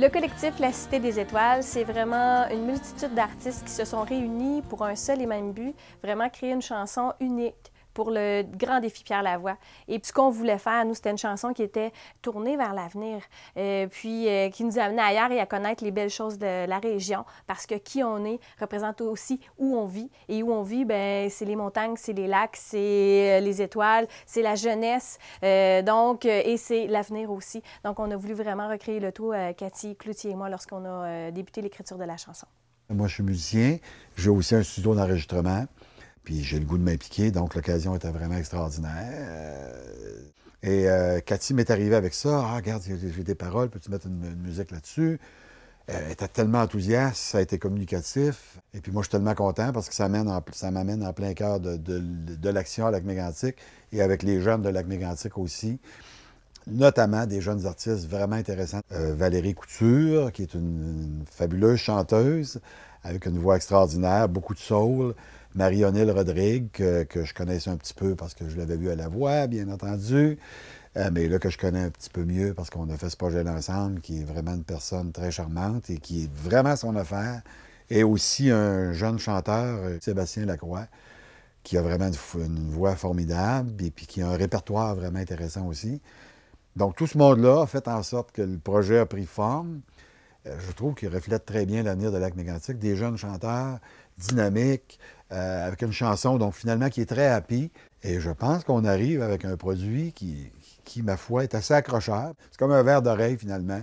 Le collectif La Cité des Étoiles, c'est vraiment une multitude d'artistes qui se sont réunis pour un seul et même but, vraiment créer une chanson unique pour le grand défi Pierre Lavoie. Et ce qu'on voulait faire, nous, c'était une chanson qui était tournée vers l'avenir, euh, puis euh, qui nous amenait ailleurs et à connaître les belles choses de la région, parce que qui on est représente aussi où on vit. Et où on vit, ben c'est les montagnes, c'est les lacs, c'est euh, les étoiles, c'est la jeunesse, donc, et c'est l'avenir aussi. Donc, on a voulu vraiment recréer le tout, Cathy, Cloutier et moi, lorsqu'on a débuté l'écriture de la chanson. Moi, je suis musicien, j'ai aussi un studio d'enregistrement. Puis j'ai le goût de m'impliquer, donc l'occasion était vraiment extraordinaire. Euh, et euh, Cathy m'est arrivée avec ça. Ah, regarde, j'ai des paroles, peux-tu mettre une, musique là-dessus? Euh, elle était tellement enthousiaste, ça a été communicatif. Et puis moi, je suis tellement content parce que ça m'amène en, plein cœur de, l'action à Lac Mégantic et avec les jeunes de Lac Mégantic aussi notamment des jeunes artistes vraiment intéressants. Euh, Valérie Couture, qui est une, fabuleuse chanteuse, avec une voix extraordinaire, beaucoup de soul. marie Rodriguez Rodrigue, que, je connaissais un petit peu parce que je l'avais vue à la voix, bien entendu. Euh, mais là, que je connais un petit peu mieux parce qu'on a fait ce projet ensemble, qui est vraiment une personne très charmante et qui est vraiment son affaire. Et aussi un jeune chanteur, euh, Sébastien Lacroix, qui a vraiment une, une voix formidable et puis qui a un répertoire vraiment intéressant aussi. Donc, tout ce monde-là a fait en sorte que le projet a pris forme. Euh, je trouve qu'il reflète très bien l'avenir de Lac Mégantic. Des jeunes chanteurs dynamiques, euh, avec une chanson, donc finalement, qui est très happy. Et je pense qu'on arrive avec un produit qui, qui, ma foi, est assez accrocheur. C'est comme un verre d'oreille, finalement.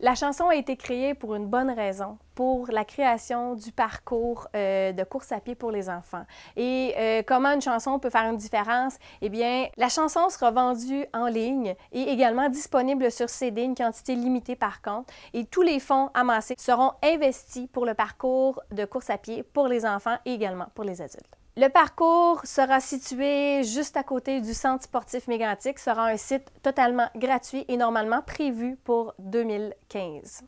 La chanson a été créée pour une bonne raison, pour la création du parcours euh, de course à pied pour les enfants. Et euh, comment une chanson peut faire une différence? Eh bien, la chanson sera vendue en ligne et également disponible sur CD, une quantité limitée par contre. Et tous les fonds amassés seront investis pour le parcours de course à pied pour les enfants et également pour les adultes. Le parcours sera situé juste à côté du centre sportif Ce sera un site totalement gratuit et normalement prévu pour 2015.